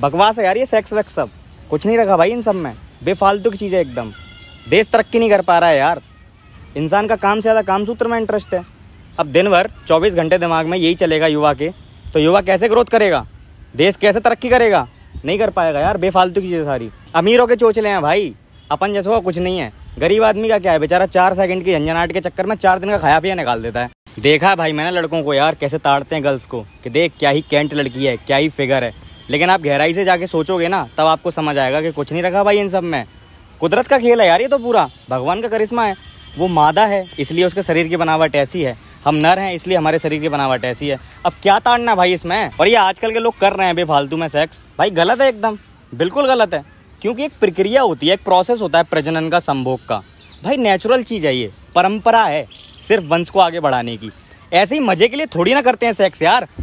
बकवास है यार ये सेक्स वेक्स सब कुछ नहीं रखा भाई इन सब में बेफालतू की चीज़ है एकदम देश तरक्की नहीं कर पा रहा है यार इंसान का काम से ज़्यादा काम सूत्र में इंटरेस्ट है अब दिन भर चौबीस घंटे दिमाग में यही चलेगा युवा के तो युवा कैसे ग्रोथ करेगा देश कैसे तरक्की करेगा नहीं कर पाएगा यार बेफालतू की चीज़ें सारी अमीरों के चोचले हैं भाई अपन जैसे का कुछ नहीं है गरीब आदमी का क्या है बेचारा चार सेकंड की झंझनाट के चक्कर में चार दिन का खाया पिया निकाल देता है देखा भाई मैंने लड़कों को यार कैसे ताड़ते हैं गर्ल्स को कि देख क्या ही कैंट लड़की है क्या ही फिगर है लेकिन आप गहराई से जाके सोचोगे ना तब आपको समझ आएगा कि कुछ नहीं रखा भाई इन सब में कुदरत का खेल है यार ये तो पूरा भगवान का करिश्मा है वो मादा है इसलिए उसके शरीर की बनावट ऐसी है हम नर हैं इसलिए हमारे शरीर की बनावट ऐसी है अब क्या ताड़ना भाई इसमें और ये आजकल के लोग कर रहे हैं बेफालतू में सेक्स भाई गलत है एकदम बिल्कुल गलत है क्योंकि एक प्रक्रिया होती है एक प्रोसेस होता है प्रजनन का संभोग का भाई नेचुरल चीज़ है ये परंपरा है सिर्फ वंश को आगे बढ़ाने की ऐसे ही मजे के लिए थोड़ी ना करते हैं सेक्स यार